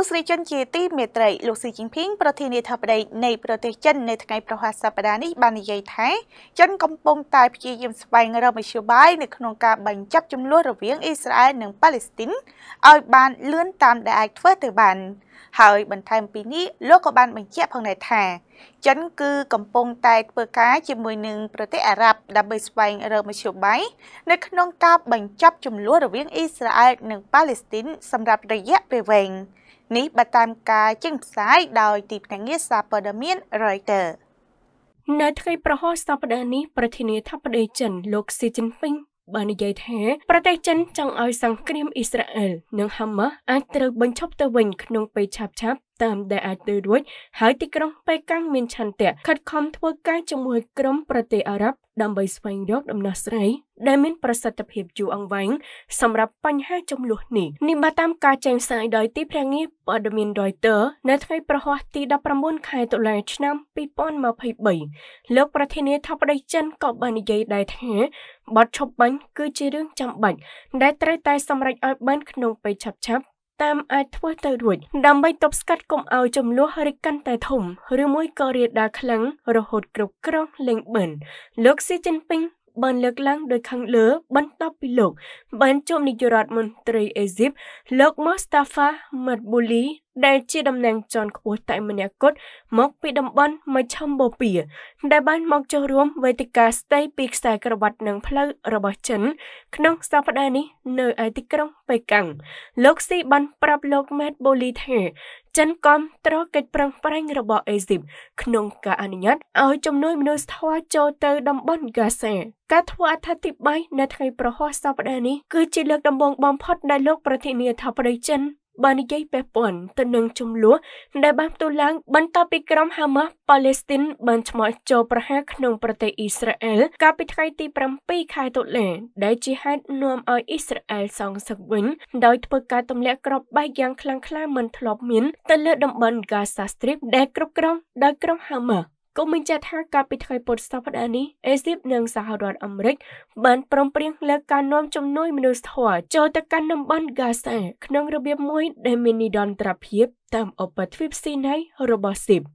ទស្សនិកជនជាទីមេត្រីលោកស៊ីជីងភីងប្រធានាធិបតីនៃប្រទេសចិននៅថ្ងៃប្រហ័សសប្តាហ៍នេះបាននិយាយថាចិនកំពុងតែព្យាយាមស្វែងរកមធ្យោបាយនៅក្នុងការបញ្ចប់ចំនួនរវាងអ៊ីស្រាអែលនិងប៉ាឡេស្ទីនឲ្យបានលឿនតាមដែលអាចធ្វើទៅបាន ហើយបន្ថែមពីនេះលោកក៏បាន បញ្ជាក់ផងដែរថា ចិន គឺ កំពុងតែធ្វើការជាមួយនឹងប្រទេសអារ៉ាប់ដើម្បីស្វែងរកមធ្យោបាយនៅក្នុងការបញ្ចប់ចំនួនរវាងអ៊ីស្រាអែលនិងប៉ាឡេស្ទីន សម្រាប់រយៈពេលវែង។នេះបើតាមការចេញផ្សាយដោយទីភ្នាក់ងារសារព័ត៌មាន Reuters នៅថ្ងៃប្រហោះសប្តាហ៍នេះប្រធានាធិបតីចិន លោកស៊ីជីនពីងបាននិយាយថា ប្រទេសចិនចង់ឲ្យសង្គ្រាមអ៊ីស្រាអែលនិងហាម៉ាស់អាចត្រូវបញ្ឈប់ទៅវិញ ក្នុងពេលឆាប់ៗតាមដែលអាចទៅរួច ហើយទីក្រុងប៉េកាំងមានឆន្ទៈខិតខំធ្វើការជាមួយក្រុមប្រទេសអារ៉ាប់ដើម្បីស្វែងរកដំណោះស្រាយដែលមានប្រសិទ្ធភាពយូរអង្វែងសម្រាប់បញ្ហាចំនួននេះនេះបើតាមការចែងផ្សាយដោយទីព្រះងារព័ត៌មាន Reuters នៅថ្ងៃប្រហ័សទី19ខែតុលាឆ្នាំ2023លោកប្រធានាធិបតីចិនក៏បាននិយាយដែរថាបទឈប់បាញ់គឺជារឿងចាំបាច់ ដែលត្រូវតែសម្រេចឲ្យបានក្នុងពេលឆាប់ៗតាមអាចធ្វើទៅរួចដើម្បីទប់ស្កាត់កុំឲ្យចំនួនរីកកាន់តែធំឬមួយក៏រាលដាលខ្លាំងរហូត គ្រប់គ្រងលេងបិនលោកស៊ីជីនពីងបានលើកឡើងដោយខាងលើបន្ទាប់ពីលោកបានជួបនាយករដ្ឋមន្ត្រីអេស៊ីបលោក Mustafa Madbouli ដែលជាតំណែងជាន់ខ្ពស់តែម្នាក់គត់មកពីតំបន់មជ្ឈមបូព៌ាដែលបានមកចូលរួមវេទិកាស្ទីពីខ្សែក្រវ៉ាត់និងផ្លូវរបស់ចិនក្នុងសប្តាហ៍នេះនៅឯទីក្រុងប៉េកាំងលោកស៊ីបានប្រាប់លោកម៉ែតបូលីថាចិនគាំទ្រកិច្ចប្រឹងប្រែងរបស់អេស៊ីបក្នុងការអនុញ្ញាតឲ្យជំនួយមនុស្សធម៌ចូលទៅតំបន់ហ្គាសាការធ្វើអត្ថាធិប្បាយនៅថ្ងៃប្រហោះសប្តាហ៍នេះគឺជាលើកដំបូងបំផុតដែលលោកប្រធានាធិបតីចិនបើនិយាយពាក់ព័ន្ធទៅនឹងចំនួនដែលបានផ្ទុះឡើងបន្ទាប់ពីក្រុមហាម៉ាស់ប៉ាឡេស្ទីនបានឆ្លងចូលប្រហារក្នុងប្រទេសអ៊ីស្រាអែលកាលពីថ្ងៃទី7ខែតុលាដែលជាហេតុនាំឲ្យអ៊ីស្រាអែលសងសឹកវិញដោយ ធ្វើការទម្លាក់គ្រាប់បែកយ៉ាងខ្លាំងក្លា មិនធ្លាប់មាន ទៅលើតំបន់ Gaza Strip ដែលគ្រប់គ្រងដោយក្រុមហាម៉ាស់ក៏មានចាត់ថាកាលពីថ្ងៃពុធសប្តាហ៍នេះអេស៊ីបនិងសហរដ្ឋអាមេរិក បានព្រមព្រៀងលើការនាំជំនួយមនុស្សធម៌ចូលទៅកាន់តំបន់ហ្គាសាក្នុងរបៀបមួយដែលមាននិរន្តរភាពតាមអបទ្វីបស៊ីណៃរបស់ស៊ីប។